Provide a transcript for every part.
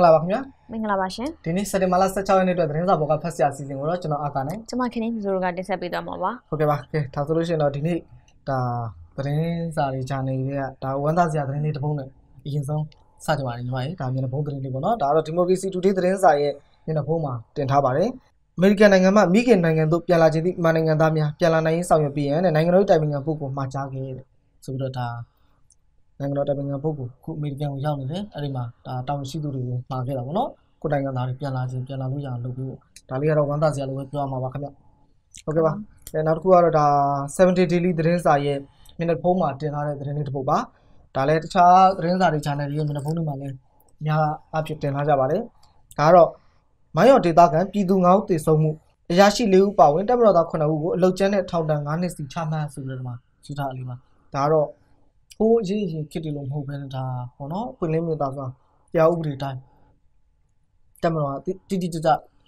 င်္ဂလာပါခင်ဗျာမင်္ဂလာပါရှင်ဒီနေ့စက်တင်ဘာလ16ရက်နေ့အတွက်သတင်းစာဘောကဖတ်ဆရာအစီအစဉ်ကိုတော့ကျွန်တော်အကာနဲ့ကျွန်မခင်လေးမျိုးတို့ကတင်ဆက်ပေးသွားမှာပါဟုတ်ကဲ့ပါကဲဒါဆိုလို့ရှိရင်တော့ဒီနေ့ဒါသတင်းစာတွေဂျာနယ်တွေကဒါဝန်သားဆရာသတင်းလေးတစ်ပုဒ်နဲ့အရင်ဆုံးစကြပါရညီမရေဒါမျက်နှာဖုံးသတင်းလေးပေါ့နော်ဒါကတော့ Democracy Today သတင်းစာရဲ့မျက်နှာဖုံးမှာတင်ထားပါတယ်အမေရိကန်နိုင်ငံမှမိခင်နိုင်ငံသို့ပြန်လာခြင်းသည့်မြန်မာနိုင်ငံသားများပြန်လာနိုင်ရေးဆောင်ရွက်ပေးရန်နဲ့နိုင်ငံတော်တိုင်ပင်ခံပုဂ္ဂိုလ်မှာကြားခဲ့တယ်ဆိုပြီးတော့ဒါနိုင်ငံတော်တိုင်ပင်ခံပုဂ္ဂိုလ်ခုအမေရိကန်ကိုရောက်နေတယ်အဲ့ဒီမှာဒါတောင်ရှိသူတွေကိုပါခဲ့တာပေါ့နော်ကိုယ်တိုင်ကသားတွေပြန်လာခြင်းပြန်လာလို့ရအောင်လုပ်ပြီးတော့ဒါလေးကတော့ဝမ်းသာစရာလိုပဲပြောရမှာပါခင်ဗျဟုတ်ကဲ့ပါအဲနောက်တစ်ခုကတော့ဒါ70 daily သတင်းစာရဲ့မျက်နှာဖုံးမှာတင်ထားတဲ့သတင်းလေးတစ်ပုဒ်ပါဒါလည်းတခြားသတင်းစာတွေ channel တွေရဲ့မျက်နှာဖုံးတွေမှာလည်းများအဖြစ်တင်ထားကြပါတယ်ဒါကတော့မန်ရော့ဒေတာကန်ပြည်သူငါးဦးတည်ဆုံမှုအရာရှိ၄ဦးပါဝင်တပ်မတော်သား9ဦးကိုအလုတ်ကျန်းတဲ့ထောင်ဒဏ်9နှစ်စီချမှတ်ဆိုပြီးတော့ဒီမှာယူထားလေးပါဒါကတော့ဟိုးအရေးအရင်ခစ်တယ်လို့မဟုတ်ဘဲနဲ့ဒါပေါ့နော်ပွင့်လင်းမြင်သာစွာတရားဥပဒေတိုင်းတက်မတော်တိတိကျကျ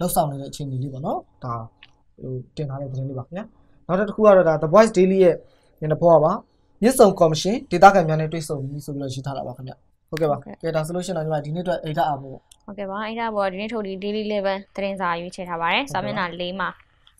လောက်ဆောင်နေတဲ့အခြေအနေလေးပေါ့နော်ဒါဟိုတင်ထားတဲ့သတင်းလေးပါခင်ဗျာနောက်တစ်ခုကတော့ဒါ The Voice Daily ရဲ့ညနေပေါ်ပါရစ်စုံကော်မရှင်ဒေသခံများနဲ့တွေ့ဆုံပြီးဆိုပြီးတော့ရေးထားတာပါခင်ဗျာဟုတ်ကဲ့ပါကဲဒါဆိုလို့ရှိရင်တော့ဒီနေ့အတွက်အိဒါအဖို့ဟုတ်ကဲ့ပါအိဒါဘောဒီနေ့ထုတ်ဒီ Daily Level သတင်းစာရွေးချယ်ထားပါတယ်စာမျက်နှာ၄မှာ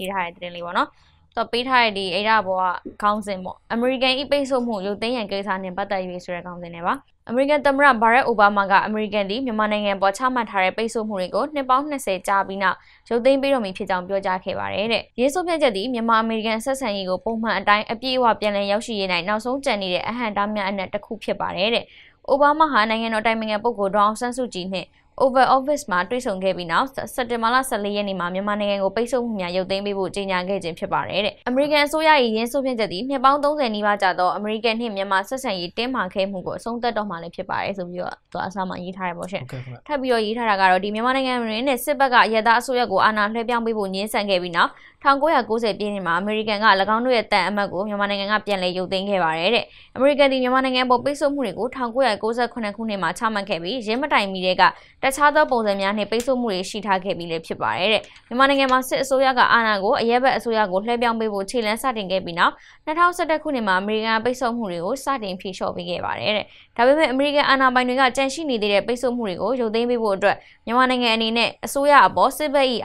ရေးထားတဲ့သတင်းလေးပေါ့နော်တော့ပေးထားတဲ့ဒီအိရာဘောကခေါင်းစဉ်ပေါ့ American ဤပိတ်ဆို့မှုရုပ်သိမ်းရန်ကိစ္စနဲ့ပတ်သက်၍ဆိုတဲ့ခေါင်းစဉ်နဲ့ပါ American သမ္မတ Barack Obama က American ဒီမြန်မာနိုင်ငံပေါ်ချမှတ်ထားတဲ့ပိတ်ဆို့မှုတွေကိုနှစ်ပေါင်း20ကြာပြီးနောက်ရုပ်သိမ်းပေးတော်မူဖြစ်ကြောင်းပြောကြားခဲ့ပါတယ်တဲ့။ရေးဆိုဖြတ်ချက်သည်မြန်မာ American ဆက်ဆံရေးကိုပုံမှန်အတိုင်းအပြည့်အဝပြန်လည်ရောက်ရှိရေးနိုင်နောက်ဆုံးကြံနေတဲ့အဟန့်တားများအနက်တစ်ခုဖြစ်ပါတယ်တဲ့။အိုဘားမားဟာနိုင်ငံတော်တိုင်ပင်ခံပုဂ္ဂိုလ်ဒေါအောင်ဆန်းစုကြည်နှင့် Oval Office မှာတွေ့ဆုံခဲ့ပြီးနောက်စက်တင်ဘာလ14ရက်နေ့မှာမြန်မာနိုင်ငံကိုပိတ်ဆို့မှုများရုပ်သိမ်းပေးဖို့ကြေညာခဲ့ခြင်းဖြစ်ပါတယ်တဲ့။ American အစိုးရ၏ရင်းစိုးဖြန့်ချက်သည်နှစ်ပေါင်း30နီးပါးကြာသော American နှင့်မြန်မာဆက်ဆံရေးတင်းမာခဲ့မှုကိုအဆုံးသတ်တော့မှာလည်းဖြစ်ပါတယ်ဆိုပြီးတော့သူအစားမှရေးထားရပါရှင်။ထပ်ပြီးတော့ရေးထားတာကတော့ဒီမြန်မာနိုင်ငံတွင်နဲ့စစ်ဘက်ကရဲသားအစိုးရကိုအာဏာလွှဲပြောင်းပေးဖို့ညှင်းဆန်ခဲ့ပြီးနောက်1990ပြည့်နှစ်မှာအမေရိကန်က၎င်းတို့ရဲ့တန်အမတ်ကိုမြန်မာနိုင်ငံကပြန်လည်ရုပ်သိမ်းခဲ့ပါတယ်တဲ့။အမေရိကန်ဒီမြန်မာနိုင်ငံအပေါ်ပိတ်ဆို့မှုတွေကို1998ခုနှစ်မှာချမှတ်ခဲ့ပြီးရင်းမတိုင်မီတဲ့ကတခြားသောပုံစံများနဲ့ပိတ်ဆို့မှုတွေရှိထားခဲ့ပြီးလည်းဖြစ်ပါတယ်တဲ့။မြန်မာနိုင်ငံမှာစစ်အစိုးရကအာဏာကိုအရက်ဘက်အစိုးရကိုလွှဲပြောင်းပေးဖို့ခြေလှမ်းစတင်ခဲ့ပြီးနောက်2011ခုနှစ်မှာအမေရိကန်ပိတ်ဆို့မှုတွေကိုစတင်ဖြေလျှော့ပေးခဲ့ပါတယ်တဲ့။ဒါပေမဲ့အမေရိကန်အာဏာပိုင်တွေကကြန့်ရှိနေသေးတဲ့ပိတ်ဆို့မှုတွေကိုရုပ်သိမ်းပေးဖို့အတွက်မြန်မာနိုင်ငံအနေနဲ့အစိုးရအပေါ်စစ်ဘက်၏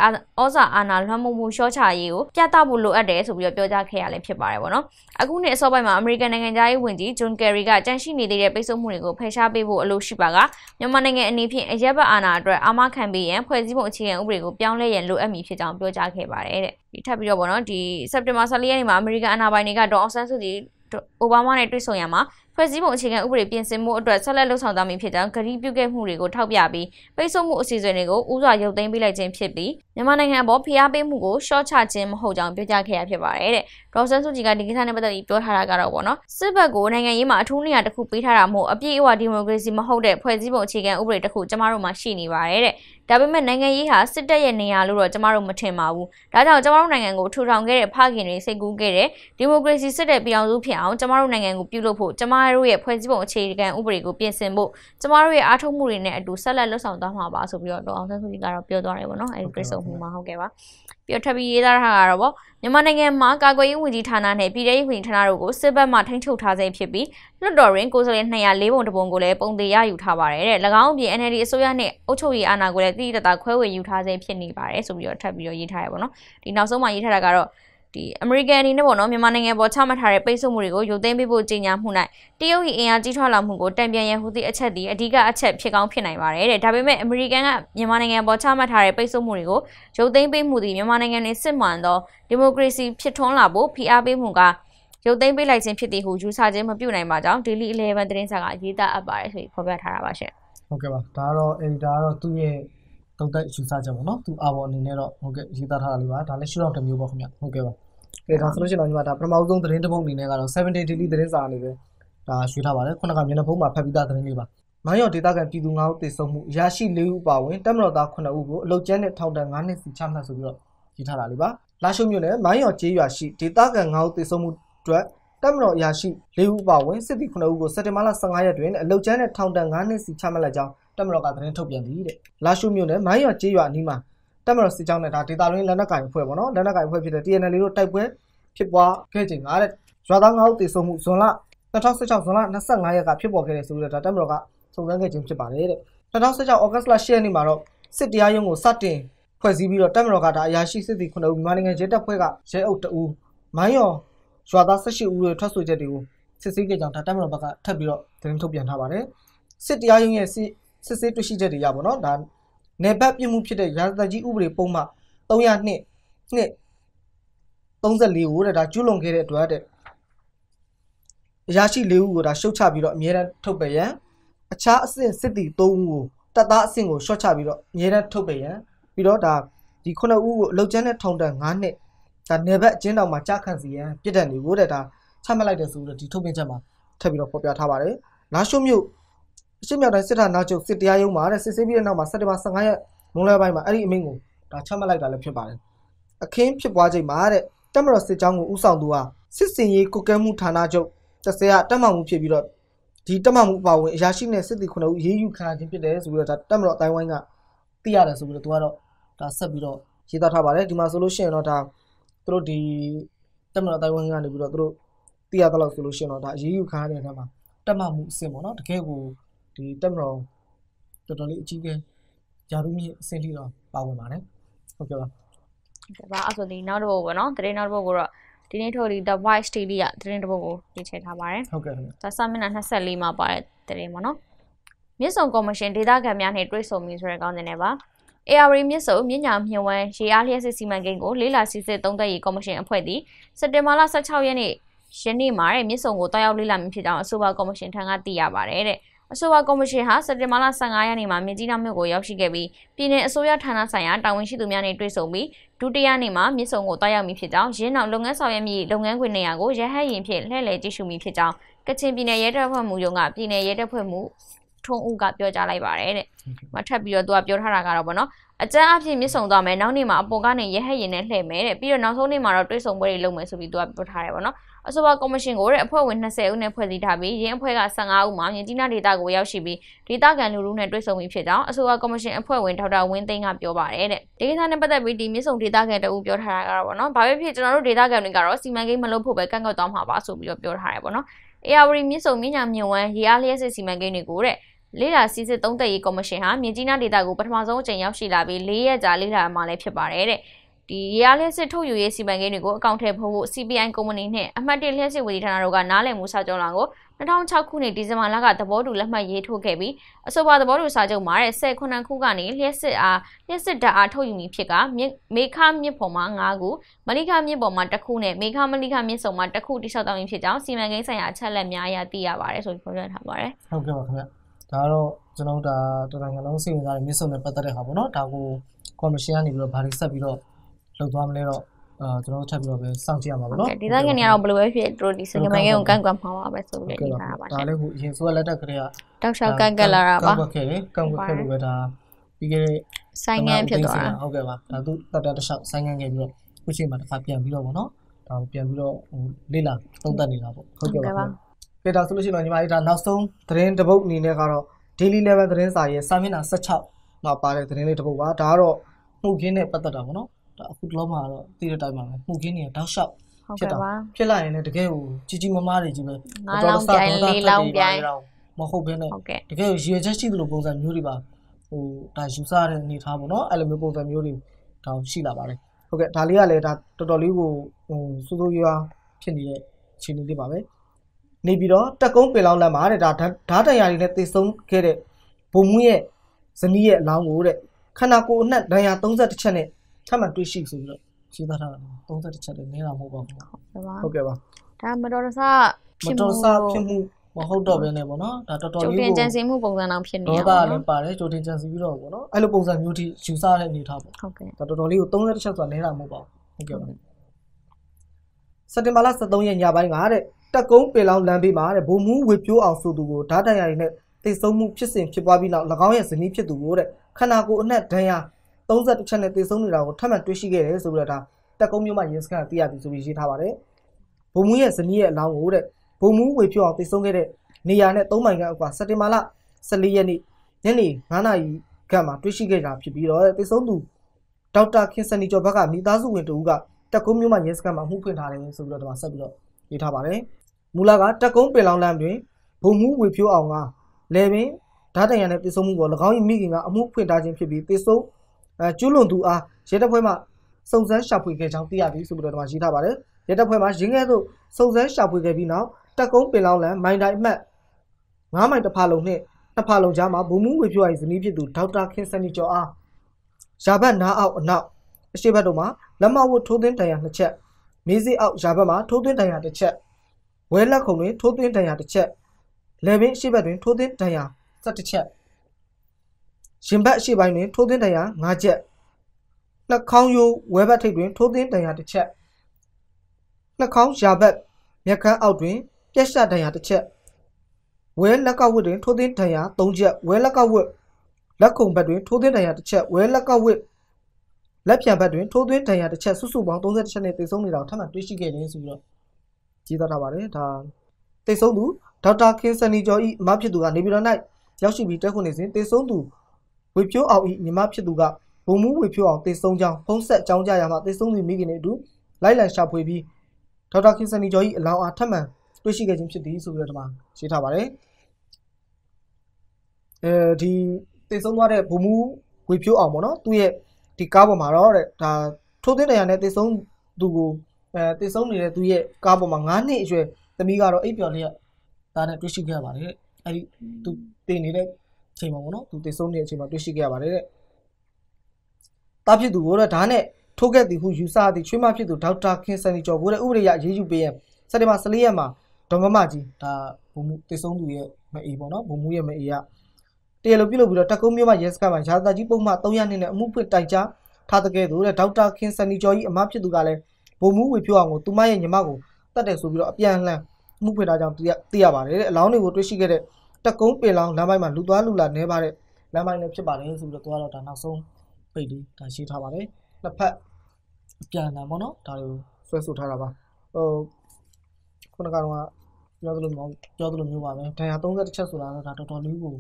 ဩဇာအာဏာလွှမ်းမိုးမှုလျှော့ချရေးလေးကိုပြသဖို့လိုအပ်တယ်ဆိုပြီးတော့ပြောကြားခဲ့ရလည်းဖြစ်ပါတယ်ပေါ့နော်။အခုနှစ်အစောပိုင်းမှာအမေရိကန်နိုင်ငံသားရေးဝန်ကြီးဂျွန်ကယ်ရီကကြန့်ရှိနေသေးတဲ့ပိတ်ဆို့မှုတွေကိုဖယ်ရှားပေးဖို့အလို့ရှိပါကမြန်မာနိုင်ငံအနေဖြင့်အရက်ဘတ်အာဏာအတွက်အာမခံပေးရန်ဖွဲ့စည်းပုံအခြေခံဥပဒေကိုပြောင်းလဲရန်လိုအပ်မည်ဖြစ်ကြောင်းပြောကြားခဲ့ပါတယ်တဲ့။ဒီထပ်ပြီးတော့ပေါ့နော်ဒီစက်တင်ဘာ14ရက်နေ့မှာအမေရိကန်အနာပိုင်တွေကဒေါ်အောင်ဆန်းစုကြည်အိုဘားမားနဲ့တွေ့ဆုံရမှာဖွဲ့စည်းပုံအခြေခံဥပဒေပြင်ဆင်မှုအတွက်ဆက်လက်လှုပ်ဆောင်သွားမည်ဖြစ်ကြောင်းကတိပြုခဲ့မှုတွေကိုထောက်ပြပြီးပိတ်ဆို့မှုအစီအစဉ်တွေကိုဥစွာရုပ်သိမ်းပေးလိုက်ခြင်းဖြစ်ပြီးမြန်မာနိုင်ငံပေါ်ဖိအားပေးမှုကိုရှော့ချခြင်းမဟုတ်ကြောင်းပြောကြားခဲ့ရဖြစ်ပါတယ်တဲ့။ဒေါ်ဆန်းစုကြည်ကဒီကိစ္စနဲ့ပတ်သက်ပြီးပြောထားတာကတော့ပေါ့နော်စစ်ဘက်ကိုနိုင်ငံရေးမှာအထူးနေရာတစ်ခုပေးထားတာမို့အပြည့်အဝဒီမိုကရေစီမဟုတ်တဲ့ဖွဲ့စည်းပုံအခြေခံဥပဒေတစ်ခုကျမတို့မှာရှိနေပါတယ်တဲ့။ဒါပေမဲ့နိုင်ငံရေးဟာစစ်တပ်ရဲ့နေရာလို့တော့ကျမတို့မထင်ပါဘူး။ဒါကြောင့်ကျမတို့နိုင်ငံကိုထူထောင်ခဲ့တဲ့ဖခင်တွေစိတ်ကူးခဲ့တဲ့ဒီမိုကရေစီစစ်တဲ့ပြည်အောင်စုဖြစ်အောင်ကျမတို့နိုင်ငံကိုပြုလုပ်ဖို့ကျမတို့ရဲ့ဖွဲ့စည်းပုံအခြေခံဥပဒေကိုပြင်ဆင်ဖို့ကျမတို့ရဲ့အားထုတ်မှုတွေနဲ့အတူဆက်လက်လှုပ်ဆောင်သွားမှာပါဆိုပြီးတော့ဒေါအောင်ဆန်းစုကြည်ကတော့ပြောသွားတယ်ပေါ့နော်အဲဒီပြည်စုံမှုမှာဟုတ်ကဲ့ပါပြီးတော့ထပ်ပြီးရေးသားတာကတော့ဗောမြန်မာနိုင်ငံမှာကာကွယ်ရေးဝန်ကြီးဌာနနဲ့ပြည်ထရေးဝန်ကြီးဌာနတို့ကိုစစ်ဘက်မှထိန်းချုပ်ထားဆဲဖြစ်ပြီးလွှတ်တော်ရင်းကိုယ်စားလှယ်204ပုံတပုံကိုလည်းပုံသေးရယူထားပါတယ်တဲ့၎င်းအပြင် NLD အစိုးရနဲ့အုပ်ချုပ်ရေးအာဏာကိုလည်းတည်တည်တသာခွဲဝေယူထားဆဲဖြစ်နေပါတယ်ဆိုပြီးတော့ထပ်ပြီးတော့ရေးထားရပါတော့ဒီနောက်ဆုံးမှရေးထားတာကတော့ဒီအမေရိကန်အနေနဲ့ပေါ့နော်မြန်မာနိုင်ငံပေါ်ချမှတ်ထားတဲ့ပိတ်ဆို့မှုတွေကိုရုပ်သိမ်းပေးဖို့ကြေညာမှု၌တရုတ်၏အင်အားကြီးထွားလာမှုကိုတံပြန်ရန်ဟူသည့်အချက်ဒီအဓိကအချက်ဖြစ်ကောင်းဖြစ်နိုင်ပါတယ်တဲ့ဒါပေမဲ့အမေရိကန်ကမြန်မာနိုင်ငံပေါ်ချမှတ်ထားတဲ့ပိတ်ဆို့မှုတွေကိုရုပ်သိမ်းပေးမှုသည်မြန်မာနိုင်ငံတွင်စစ်မှန်သောဒီမိုကရေစီဖြစ်ထွန်းလာဖို့ဖိအားပေးမှုကရုပ်သိမ်းပေးလိုက်ခြင်းဖြစ်သည်ဟုယူဆခြင်းမပြုနိုင်ပါကြောင်း Daily 11သတင်းစာကရေးသားအပ်ပါတယ်ဆိုပြီးဖော်ပြထားတာပါရှင့်ဟုတ်ကဲ့ပါဒါကတော့ editor ကတော့သူ့ရဲ့တုံ့တက်ယူဆချက်ပေါ့နော်သူအဘောအနေနဲ့တော့ဟုတ်ကဲ့ရေးသားထားတာလေးပါဒါလည်းရှုထောင့်တစ်မျိုးပေါ့ခင်ဗျဟုတ်ကဲ့ပါကဲဒါဆိုလို့ရှိရင်တော့ညီမဒါပထမအဆုံးသတင်းတစ်ပုဒ်အနေနဲ့ကတော့7 day daily သတင်းစာအနေနဲ့ဒါရွှေထားပါတယ်ခုနကမျက်နှာဖုံးမှာဖတ်ပြီးသားသတင်းလေးပါမိုင်းရောဒေသခံပြည်သူ9ဦးသေဆုံးမှုရရှိ4ဦးပါဝင်တပ်မတော်သား9ဦးကိုအလုတ်ကျန်းနဲ့ထောင်ဒဏ်9နှစ်စီချမှတ်ဆိုပြီးတော့ကြီးထားတာလေးပါလာရှုံမြို့နယ်မိုင်းရောကျေးရွာရှိဒေသခံ9ဦးသေဆုံးမှုအတွက်တပ်မတော်အရာရှိ၄ဦးပါဝင်စစ်သည်9ဦးကိုစက်တင်ဘာလ15ရက်တွင်အလုတ်ကျန်းနဲ့ထောင်ဒဏ်9နှစ်စီချမှတ်လိုက်ကြောင်းတပ်မတော်ကသတင်းထုတ်ပြန်သည်တဲ့လာရှုမြို့နယ်မိုင်းရောကျေးရွာအနီးမှာတက်မတော်စစ်ကြောင်းနဲ့ဒါဒေတာရင်းလက်နက်ကင်အဖွဲ့ပေါ့နော်လက်နက်ကင်အဖွဲ့ဖြစ်တဲ့ TNL တို့တိုက်ပွဲဖြစ်ပွားခဲ့ချိန်ကတဲ့ရွာသား9ဦးသေဆုံးမှုဇွန်လ2016ဇွန်လ25ရက်ကဖြစ်ပေါ်ခဲ့တယ်ဆိုပြီးတော့ဒါတက်မတော်ကစုံစမ်းခဲ့ခြင်းဖြစ်ပါတယ်တဲ့2016 August လ10ရက်နေ့မှာတော့စစ်တရားရုံးကိုစတင်ဖွဲ့စည်းပြီးတော့တက်မတော်ကဒါအရာရှိစစ်သည်9ဦးမြန်မာနိုင်ငံရဲတပ်ဖွဲ့ကရဲအုပ်2ဦးမိုင်းရော်ရွာသား18ဦးတို့ထွက်ဆိုချက်တွေကိုစစ်ဆေးခဲ့ကြောင်းဒါတက်မတော်ဘက်ကထပ်ပြီးတော့သတင်းထုတ်ပြန်ထားပါတယ်စစ်တရားရုံးရဲ့စစ်စစ်ဆေးတွေ့ရှိချက်တွေရပါတော့ဒါနယ်ပတ်ပြစ်မှုဖြစ်တဲ့ရာဇသတ်ကြီးဥပဒေပုံမှန်302 234ကိုတဲ့ဒါကျူးလွန်ခဲ့တဲ့အတွက်တဲ့အရာရှိ၄ဦးကိုဒါရှုတ်ချပြီးတော့အမြဲတမ်းထုတ်ပယ်ရန်အခြားအဆင့်စစ်တီ၃ဦးကိုတပ်သားအဆင့်ကိုရှော့ချပြီးတော့အမြဲတမ်းထုတ်ပယ်ရန်ပြီးတော့ဒါဒီ9ဦးကိုအလုတ်ကျန်းတဲ့ထောင်ဒဏ်9နှစ်ဒါနယ်ဘက်အကျဉ်းတော်မှာကြာခန့်စီရန်ပြစ်ဒဏ်တွေကိုတဲ့ဒါချမှတ်လိုက်တယ်ဆိုတော့ဒီထုတ်ပြန်ချက်မှာထပ်ပြီးတော့ဖော်ပြထားပါတယ်။လာရှုမြို့အရှိမြောက်တိုင်းစစ်ဌာနချုပ်စစ်တရားရုံးမှာတဲ့စစ်ဆေးပြီးတဲ့နောက်မှာစက်တင်ဘာ15ရက်မွန်းလွဲပိုင်းမှာအဲ့ဒီအမိန့်ကိုဒါချမှတ်လိုက်တာလည်းဖြစ်ပါတယ်အခင်းဖြစ်ပွားချိန်မှာတဲ့တက်မတော် စစ်ကြောင်းကိုဥဆောင်သူဟာစစ်စင်ရေးကုကဲမှုဌာနချုပ်တဆရာတက်မှောင်မှုဖြစ်ပြီးတော့ဒီတက်မှောင်မှုအပါဝင်အရာရှိနဲ့စစ်သည်ခုနှစ်ဦးရေးယူခံရခြင်းဖြစ်တယ်ဆိုပြီးတော့ဒါတက်မတော်အတိုင်းဝိုင်းကသိရတယ်ဆိုပြီးတော့သူကတော့ဒါဆက်ပြီးတော့ရေးသားထားပါတယ်ဒီမှာဆိုလို့ရှိရင်တော့ဒါသူတို့ဒီတက်မတော်အတိုင်းဝိုင်းကနေပြီးတော့သူတို့သိရတဲ့လောက်ဆိုလို့ရှိရင်တော့ဒါရေးယူခံရတဲ့အထက်မှာတက်မှောင်မှုအဆင့်ပေါ့နော်တကယ်ကိုဒီတက်မတော်တော်တော်လေးအကြီးကဲဂျာရူမြင့်အဆင့်ထိတော့ပါဝင်ပါတယ်ဟုတ်ကဲ့ပါဟုတ်ကဲ့ပါအဲ့ဆိုဒီနောက်တစ်ပုဒ်ပေါ့နော်တရင်နောက်တစ်ပုဒ်ကိုတော့ဒီနေ့ထုတ်ဒီ The Voice TV ကတရင်တစ်ပုဒ်ကိုရေးချထားပါတယ်ဟုတ်ကဲ့ဟုတ်ကဲ့ဒါစာမျက်နှာ24မှာပါတယ်တရင်ပေါ့နော်မြစ်ဆုံကော်မရှင်ဒေသခံများနဲ့တွေ့ဆုံပြီးဆိုတဲ့ကောင်းတင်နေပါ ARI မြစ်စုံမြညာမြဝန်းရေအားလျက်စစ်စီမံကိန်းကိုလေးလာစစ်စစ်သုံးသက်ရေးကော်မရှင်အဖွဲ့သည်စက်တင်ဘာလ16ရက်နေ့ယနေ့မှာတဲ့မြစ်စုံကိုတောက်ရောက်လေးလာမည်ဖြစ်ကြောင်းအဆိုပါကော်မရှင်ထံကသိရပါတယ်တဲ့အဆိုပါကော်မရှင်ဟာစက်တင်ဘာလ15ရက်နေ့မှာမြစ်ကြီးနားမြို့ကိုရောက်ရှိခဲ့ပြီးပြည်내အစိုးရဌာနဆိုင်ရာတာဝန်ရှိသူများနဲ့တွေ့ဆုံပြီးဒုတိယနေ့မှာမြစ်ဆုံကိုတားရောက်မည်ဖြစ်ကြောင်းရင်းနောက်လုပ်ငန်းဆောင်ရွက်မည်လုပ်ငန်းခွင်နေရာကိုရဟတ်ရင်ဖြင့်လှည့်လည်ကြည့်ရှုမည်ဖြစ်ကြောင်းကချင်ပြည်နယ်ရဲတပ်ဖွဲ့မှူးရုံးကပြည်နယ်ရဲတပ်ဖွဲ့မှူးထုံးဦးကပြောကြားလိုက်ပါတယ်တဲ့။မထပ်ပြီးတော့သူကပြောထားတာကတော့ဗောနော်အကျန်းအဖြစ်မြစ်ဆုံသွားမယ်နောက်နေ့မှာအပေါ်ကနေရဟတ်ရင်နဲ့လှည့်မယ်တဲ့ပြီးတော့နောက်ဆုံးနေ့မှာတော့တွေးဆုံပွဲတွေလုပ်မယ်ဆိုပြီးသူကပြောထားတယ်ဗောနော်။အဆိုပါကော်မရှင်ကိုတဲ့အဖွဲ့ဝင်20ဦးနဲ့ဖွဲ့စည်းထားပြီးရင်းအဖွဲ့က15ဦးမှမြင်းကြီးနားဒေသကိုရောက်ရှိပြီးဒေသခံလူလူနဲ့တွေ့ဆုံပြီးဖြစ်ကြောင်းအဆိုပါကော်မရှင်အဖွဲ့ဝင်ဒေါက်တာဝင်းသိန်းကပြောပါတယ်တဲ့ဒီကိစ္စနဲ့ပတ်သက်ပြီးဒီမြစ်ဆုံဒေသခံတအူပြောထားတာကတော့ဗောနော်ဘာပဲဖြစ်ကျွန်တော်တို့ဒေသခံတွေကတော့စီမံကိန်းမလုပ်ဖို့ပဲကန့်ကွက်သွားမှာပါဆိုပြီးတော့ပြောထားတယ်ဗောနော်အေယာဝတီမြစ်ဆုံမြညာမြဝန်းရေအားလျှက်စစ်စီမံကိန်းတွေကိုတဲ့လေးလာစီစစ်သုံးသက်ရေးကော်မရှင်ဟာမြင်းကြီးနားဒေသကိုပထမဆုံးအကြိမ်ရောက်ရှိလာပြီး၄ရက်ကြာလေးလာမှလည်းဖြစ်ပါတယ်တဲ့ဒီရလျှက်စစ်ထုတ်ယူရေးစီမံကိန်းတွေကိုအကောင့်ထဲဖို့ CPI ကုမ္ပဏီနဲ့အမှတ်တရလျှက်စစ်ဝေဒီဌာနတို့ကနားလည်မှုစာချုပ်လာကို2006ခုနှစ်ဒီဇင်ဘာလကသဘောတူလက်မှတ်ရေးထိုးခဲ့ပြီးအဆိုပါသဘောတူစာချုပ်မှာ19ခုကနေလျှက်စစ်အားလျှက်စစ်ဓာတ်အားထုတ်ယူမည်ဖြစ်ကမေခမြစ်ပေါ်မှာ9ခုမလိခမြစ်ပေါ်မှာ1ခုနဲ့မေခမလိခမြစ်စုံမှာ1ခုတိစောက်တောင်းရင်ဖြစ်ကြောင်းစီမံကိန်းဆိုင်ရာအချက်အလက်များအရသိရပါတယ်ဆိုပြီးဖော်ပြထားပါတယ်ဟုတ်ကဲ့ပါခင်ဗျဒါကတော့ကျွန်တော်ဒါတော်တော်ငလုံးစိတ်ဝင်စားတဲ့မြစ်စုံနဲ့ပတ်သက်တဲ့ဟာပေါ့နော်ဒါကိုကော်မရှင်ကနေပြီးတော့ဗားလေးဆက်ပြီးတော့လောက်သွားမလဲတော့အာကျွန်တော်ထပ်ပြီးတော့ပဲစောင့်ကြည့်ရမှာပေါ့နော်ဒေသခံတွေကတော့ဘယ်လိုပဲဖြစ်သူတို့ဒီစကမိုင်ကိန်းကိုကန့်ကွက်မှာပါပဲဆိုပြီးနေတာပါဒါလည်းဟိုအရင်ဆိုကလက်ထက်ကလေးကတောက်လျှောက်ကန့်ကွက်လာတာပါကန့်ကွက်ခဲ့တယ်ကန့်ကွက်ခဲ့လို့ပဲဒါပြီးခဲ့တဲ့ဆိုင်ငံဖြစ်သွားတာဟုတ်ကဲ့ပါဒါသူတက်တာတစ်လျှောက်ဆိုင်ငံခဲ့ပြီးတော့ခုချိန်မှာတစ်ခါပြန်ပြီးတော့ပေါ့နော်ဒါပြန်ပြီးတော့ဟိုလေ့လာသုံးသပ်နေတာပေါ့ဟုတ်ကဲ့ပါကဲဒါဆိုလို့ရှိရင်ညီမလေးဒါနောက်ဆုံးသတင်းတစ်ပုဒ်အနေနဲ့ကတော့ Daily Level သတင်းစာရဲ့စာမျက်နှာ16မှာပါတဲ့သတင်းလေးတစ်ပုဒ်ပါဒါကတော့မှုခင်းနဲ့ပတ်သက်တာပေါ့နော်အခုတလုံးမှာတော့သိတဲ့အတိုင်းပါပဲမှုခင်းနေတာတောက်လျှောက်ဖြစ်တာဖြစ်လာရင်လည်းတကယ်ကိုကြီးကြီးမားမားတွေကြီးပဲတော့စတော့တာလောင်းပြိုင်မဟုတ်ဘဲနဲ့တကယ်ကိုရည်ရွယ်ချက်ရှိသလိုပုံစံမျိုးတွေပါဟိုဒါယူဆတဲ့အနေထားပေါ့နော်အဲ့လိုမျိုးပုံစံမျိုးတွေတောင်ရှိလာပါတယ်ဟုတ်ကဲ့ဒါလေးကလည်းဒါတော်တော်လေးကိုဟိုစိုးစိုးရွားရွားဖြစ်နေတဲ့အခြေအနေလေးပါပဲနေပြီးတော့တက်ကုန်းပင်လောင်းလမ်းမှာတဲ့ဒါဓာတ်တန်ရာတွေနဲ့တိတ်ဆုံးခဲ့တဲ့ဘုံမှုရဲ့ဇနီးရဲ့အလောင်းကိုတဲ့ခန္ဓာကိုယ်အနှက်ဒဏ်ရာ31ချက်နဲ့ထပ်မံတွေးရှိဆိုပြီးတော့ရေးသားထားတာ30ချက်လည်းနည်းတာမဟုတ်ပါဘူးဟုတ်ကဲ့ပါဒါမတော်တဆဖြစ်မှုမတော်တဆဖြစ်မှုမဟုတ်တော့ဘဲနဲ့ပေါ့နော်ဒါတော်တော်လေးကိုကျုပ်တင်ကြံစည်မှုပုံစံအောင်ဖြစ်နေတာပေါ့နော်ဒါလည်းပါတယ်ကျုပ်တင်ကြံစည်ပြီးတော့ပေါ့နော်အဲ့လိုပုံစံမျိုးထိယူဆတဲ့အနေထားပေါ့ဟုတ်ကဲ့ဒါတော်တော်လေးကို30ချက်ဆိုတာနည်းတာမဟုတ်ပါဘူးဟုတ်ကဲ့ပါစက်တင်ဘာလ23ရက်ညပိုင်းကတဲ့တက်ကုန်းပင်လောင်းလမ်းဘေးမှာတဲ့ဘုံမူးဝေပြိုးအောင်ဆိုသူကိုဓာတ်တန်ရာတွေနဲ့တိတ်ဆုံးမှုဖြစ်စဉ်ဖြစ်ပွားပြီးနောက်၎င်းရဲ့ဇနီးဖြစ်သူကိုတဲ့ခန္ဓာကိုယ်အနှက်ဒဏ်ရာ32ချက်နဲ့သေဆုံးနေတာကိုထပ်မံတွေ့ရှိခဲ့တယ်ဆိုပြီးတော့ဒါတက်ကုန်းမြို့မှာရေစခန်းသိရပြီဆိုပြီးရေးထားပါတယ်။ဗိုလ်မှူးရဲ့ဇနီးရဲ့အလောင်းကိုတဲ့ဗိုလ်မှူးဝေဖြောအောင်သေဆုံးခဲ့တဲ့နေရာနဲ့3မိုင်ခန့်အကွာစက်တင်ဘာလ14ရက်နေ့ညနေ9နာရီခန့်မှာတွေ့ရှိခဲ့တာဖြစ်ပြီးတော့သေဆုံးသူဒေါက်တာခင်စနီကျော်ဘက်ကမိသားစုဝင်တူကတက်ကုန်းမြို့မှာရေစခန်းမှာမှုဖွင့်ထားတယ်ဆိုပြီးတော့ဒီမှာဆက်ပြီးတော့ရေးထားပါတယ်။မူလကတက်ကုန်းပင်လောင်လမ်းတွင်ဗိုလ်မှူးဝေဖြိုးအောင်ကလေပင်ဓာတ်တန်ရံနဲ့တိစုံမှုပေါ်၎င်း၏မိခင်ကအမှုဖွင့်ထားခြင်းဖြစ်ပြီးတိစုံအဲကျွလွန်သူအားရဲတပ်ဖွဲ့မှစုံစမ်းရှာဖွေခဲ့ကြောင်းသိရပြီဆိုပြီးတော့ဒီမှာရေးထားပါတယ်ရဲတပ်ဖွဲ့မှရင်းခဲ့သို့စုံစမ်းရှာဖွေခဲ့ပြီးနောက်တက်ကုန်းပင်လောင်းလန်မိုင်တိုင်အမှတ်9မိုင်တစ်ဖာလုံနှင့်တစ်ဖာလုံကြားမှာဘုံမှုဝေဖြိုး၏ဇနီးဖြစ်သူဒေါက်တာခင်စနီကျော်အားရာဘတ်နားအောက်အနောက်အရှိဘတ်တို့မှာလက်မဝတ်ထိုးသွင်းတန်ရာနှစ်ချက်မေးစေးအောက်ရာဘတ်မှာထိုးသွင်းတန်ရာတစ်ချက်ဝဲလက်ခုံတွင် ထိုးသွင်းတန်ရာတစ်ချက်လယ်ပင်အရှိဘတ်တွင်ထိုးသွင်းတန်ရာ၁၁ချက်ရင်ဘတ်အရှေ့ပိုင်းတွင်ထိုးသွင်းတန်ရာ၅ချက်နှခေါင်းရိုးဝဲဘက်ထိပ်တွင်ထိုးသွင်းတန်ရာတစ်ချက်နှခေါင်းယာဘက်မျက်ခမ်းအောက်တွင်ပြက်ရှတန်ရာတစ်ချက်ဝဲလက်ကဝတ်တွင်ထိုးသွင်းတန်ရာ၃ချက်ဝဲလက်ကဝတ်လက်ခုံဘက်တွင်ထိုးသွင်းတန်ရာတစ်ချက်ဝဲလက်ကဝတ်လက်ပြန်ဘက်တွင်ထိုးသွင်းတန်ရာတစ်ချက်စုစုပေါင်း30ချက်နဲ့တိတ်ဆုံးနေတာကိုထပ်မံတွေ့ရှိခဲ့တယ်ဆိုပြီးတော့ကြေးသားထားပါတယ်ဒါတိတ်ဆုံးသူဒေါက်တာခင်ဆန်နီကျော်ဤအမဖြစ်သူကနေပြည်တော်၌ရောက်ရှိပြီးတက်ခွန်နေစဉ်တိတ်ဆုံးသူဝေဖြိုးအောင်ဤညီမဖြစ်သူကဘုံမူဝေဖြိုးအောင်တေဆုံးကြောင်းဖုံးဆက်ကြောင်းကြရမှာတေဆုံးသူမိခင်နဲ့အတူလိုက်လံရှာဖွေပြီးဒေါက်တာခင်စနီကျော်ဤအလောင်းအားထပ်မံတွေ့ရှိခဲ့ခြင်းဖြစ်သည်ဆိုပြီးတော့ဒီမှာရေးထားပါတယ်အဲဒီတေဆုံးသွားတဲ့ဘုံမူဝေဖြိုးအောင်ပေါ့နော်သူ့ရဲ့ဒီကားပေါ်မှာတော့တဲ့ဒါထိုးသွင်းနေရတဲ့တေဆုံးသူကိုအဲတေဆုံးနေတဲ့သူရဲ့ကားပေါ်မှာ9နှစ်အရွယ်သမီးကတော့အိပ်ပျော်လျက်ဒါနဲ့တွေ့ရှိခဲ့ပါတယ်အဲဒီသူတင်နေတဲ့ချိန်မှာပေါ့နော်သူတည်ဆုံးနေတဲ့အချိန်မှာတွေ့ရှိခဲ့ရပါတယ်တဲ့တာဖြစ်သူကိုတော့ဒါနဲ့ထိုးခဲ့သည်ဟုယူဆသည့်ချွေးမဖြစ်သူဒေါက်တာခင်စန်နီကျော်ကိုလည်းဥပဒေအရရေးယူပေးရန်စက်တင်ဘာ14ရက်မှာဒေါ်မမကြီးဒါဘုံမှုတည်ဆုံးသူရဲ့မအေးပေါ့နော်ဘုံမှုရဲ့မအေးကတရားလိုပြုလုပ်ပြီးတော့တက်ကုန်းမြို့မှာရဲစခန်းမှာရာသကြီးပုံမှန်300နဲ့အမှုဖွင့်တိုင်ကြားထားတဲ့ကဲသို့တဲ့ဒေါက်တာခင်စန်နီကျော်ကြီးအမဖြစ်သူကလည်းဘုံမှုဝေဖြိုးအောင်ကိုသူမရဲ့ညီမကိုတတ်တယ်ဆိုပြီးတော့အပြန်အလှန်မှုဖွင့်တာကြောင့်သိရပါတယ်တဲ့အလောင်းတွေကိုတွေ့ရှိခဲ့တဲ့တကုံးပင်လောင်လမ်းပိုင်းမှာလူသွားလူလာနေပါတဲ့လမ်းပိုင်းလည်းဖြစ်ပါတယ်ဆိုပြီးတော့သူကတော့ဒါနောက်ဆုံးပိတ်ပြီးဒါရှင်းထားပါတယ်နှစ်ဖက်အပြန်အလှန်ပေါ့နော်ဒါလိုဆွဲဆိုထားတာပါဟိုခုနကတော့ပြောသလိုမျိုးပြောသလိုမျိုးပါပဲဒဏ်ရာ30တစ်ချက်ဆိုတာတော့ဒါတော်တော်လေးကို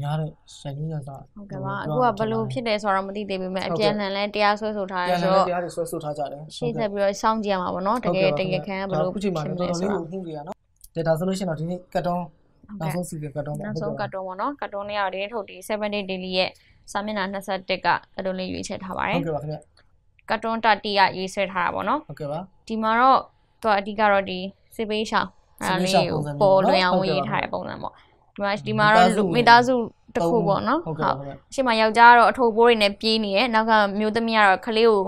များတဲ့ဆိုင်ကြီးကစားဟုတ်ကဲ့ပါအခုကဘလို့ဖြစ်တယ်ဆိုတော့မသိသေးပေမဲ့အပြန်အလှန်လဲတရားဆွဲဆိုထားတယ်ဆိုတော့တရားတွေဆွဲဆိုထားကြတယ်ရှင်းဆက်ပြီးတော့စောင့်ကြည့်ရမှာပေါ့နော်တကယ်တကယ်ခံကဘလို့ဖြစ်မှာလဲတော်တော်လေးကိုမှုတွေရနော်ဒါဒါဆိုလို့ရှိရင်တော့ဒီနေ့ကတ်တုံးနောက်ဆုံးစီကကတ်တုန်းပေါ့နောက်ဆုံးကတ်တုန်းပေါ့နော် ကတ်တုန်းလေးရဒီနေ့ထုတ်ဒီ7 day daily ရဲ့စာမျက်နှာ21ကကတ်တုန်းလေးရွေးချယ်ထားပါတယ်ဟုတ်ကဲ့ပါခင်ဗျကတ်တုန်းတတိယရွေးဆွဲထားတာပေါ့နော်ဟုတ်ကဲ့ပါဒီမှာတော့သူအဓိကတော့ဒီစေပေးရှောင်းအဲ့လေးကိုပေါ်လွင်အောင်ရေးထားတဲ့ပုံစံပေါ့ဒီမှာဒီမှာတော့မိသားစုတစ်ခုပေါ့နော်ဟုတ်အရှိမယောက်ျားကတော့အထုပ်ပိုးတွေနဲ့ပြေးနေရနောက်ကမျိုးသမီးကတော့ခလေးကို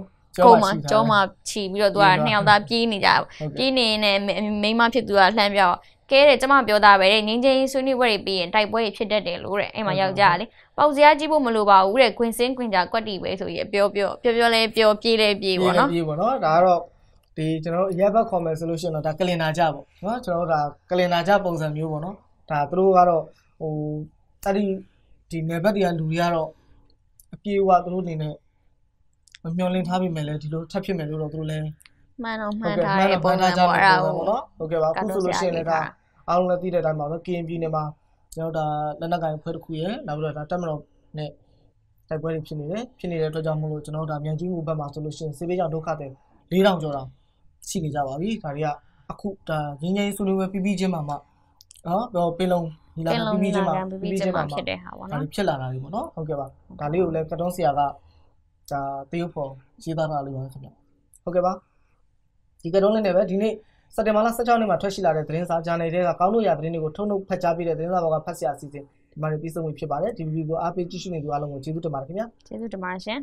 ကိုမကျောင်းမှာခြီပြီးတော့သူကနှစ်ယောက်သားပြေးနေကြပြေးနေနေမိန်းမဖြစ်သူကလှမ်းပြတော့ကဲတဲ့ကျမပြောတာပဲတဲ့ငင်းချင်းဆွေးနွေးပွဲတွေပြီးရင်တိုက်ပွဲတွေဖြစ်တတ်တယ်လို့တဲ့အဲ့မှာယောက်ျားလေပေါက်စရာကြည့်ဖို့မလိုပါဘူးတဲ့ခွင်စင်းခွင်ကြာကွက်တီပဲဆိုရပြောပြောပြောပြောလဲပြောပြေးလဲပြေးပေါ့နော်ပြေးပေါ့နော်ဒါကတော့ဒီကျွန်တော်တို့အရက်ဘက် comment ဆိုလို့ရှိရင်တော့ဒါကလင်နာကြပေါ့နော်ကျွန်တော်တို့ဒါကလင်နာကြပုံစံမျိုးပေါ့နော်ဒါသူတို့ကတော့ဟိုအဲ့ဒီဒီနယ်ဘက်တွေကလူတွေကတော့အပြေအဝသူတို့အနေနဲ့မမျောလင်းထားပြီမယ်လဲဒီလိုထပ်ဖြစ်မယ်လို့တော့သူတို့လည်းမှန်တော့မှန်တာရဲ့ပုံစံပေါ်တာပေါ့နော်ဟုတ်ကဲ့ပါအခုဆိုလို့ရှိရင်လည်းဒါအားလုံးလည်းသိတဲ့အတိုင်းပါပဲ KNP နဲ့မှာကျွန်တော်ဒါလက်နက်ကိုင်ဖွဲ့တစ်ခုရဲ့နောက်ပြီးတော့ဒါတက်မတော်နဲ့တိုက်ပွဲတွေဖြစ်နေတယ်ဖြစ်နေတဲ့အတွက်ကြောင့်မလို့ကျွန်တော်ဒါမြန်ကြီးမှုဘက်မှာဆိုလို့ရှိရင်စေဘေးကြောင့်ဒုက္ခတွေ4000ကျော်တောင်ရှိနေကြပါပြီဒါတွေကအခုဒါငင်းငင်းဆွေးနွေးပွဲပြီးပြီးချင်းမှာမှနော်တော့ပင်လုံးဒီလာပြီးပြီးချင်းမှာပြီးပြီးချင်းမှာဖြစ်တဲ့ဟာပေါ့နော်ဒါဖြစ်လာတာလေးပေါ့နော်ဟုတ်ကဲ့ပါဒါလေးကိုလည်းကတုံးဆရာကဒါတေးဖို့ရေးသားတာလေးပါခင်ဗျဟုတ်ကဲ့ပါဒီကတုံးလေးနဲ့ပဲဒီနေ့စက်တင်ဘာလ16ရက်နေ့မှာထွက်ရှိလာတဲ့သတင်းစာဂျာနယ်တွေကကောင်းလို့ရသတင်းတွေကိုထုတ်နှုတ်ဖတ်ကြားပေးတဲ့သတင်းစာဘောကဖတ်ဆရာအစီအစဉ်ဒီမှာပြီးဆုံးပြီဖြစ်ပါတယ်ဒီဗီဒီယိုကိုအားပေးကြည့်ရှုနေသူအားလုံးကိုကျေးဇူးတင်ပါတယ်ခင်ဗျာကျေးဇူးတင်ပါတယ်ရှင်